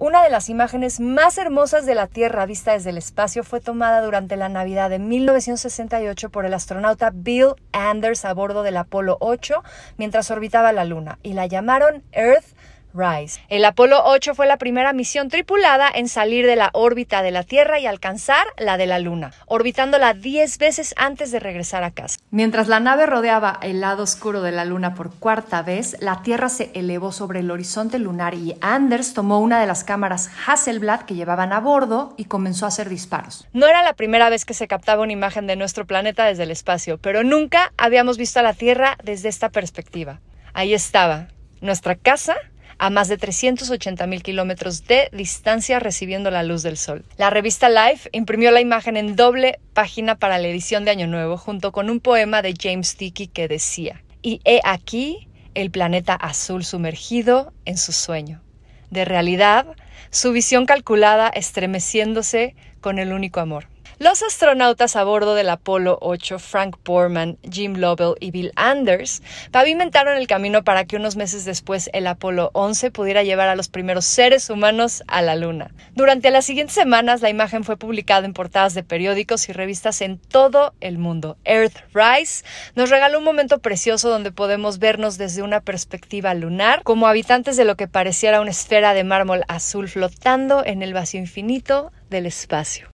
Una de las imágenes más hermosas de la Tierra vista desde el espacio fue tomada durante la Navidad de 1968 por el astronauta Bill Anders a bordo del Apolo 8 mientras orbitaba la Luna y la llamaron Earth el Apolo 8 fue la primera misión tripulada en salir de la órbita de la Tierra y alcanzar la de la Luna, orbitándola 10 veces antes de regresar a casa. Mientras la nave rodeaba el lado oscuro de la Luna por cuarta vez, la Tierra se elevó sobre el horizonte lunar y Anders tomó una de las cámaras Hasselblad que llevaban a bordo y comenzó a hacer disparos. No era la primera vez que se captaba una imagen de nuestro planeta desde el espacio, pero nunca habíamos visto a la Tierra desde esta perspectiva. Ahí estaba, nuestra casa a más de 380 mil kilómetros de distancia recibiendo la luz del sol. La revista Life imprimió la imagen en doble página para la edición de Año Nuevo junto con un poema de James Dickey que decía, y he aquí el planeta azul sumergido en su sueño. De realidad, su visión calculada estremeciéndose con el único amor. Los astronautas a bordo del Apolo 8, Frank Borman, Jim Lovell y Bill Anders, pavimentaron el camino para que unos meses después el Apolo 11 pudiera llevar a los primeros seres humanos a la Luna. Durante las siguientes semanas, la imagen fue publicada en portadas de periódicos y revistas en todo el mundo. Earthrise nos regaló un momento precioso donde podemos vernos desde una perspectiva lunar, como habitantes de lo que pareciera una esfera de mármol azul flotando en el vacío infinito del espacio.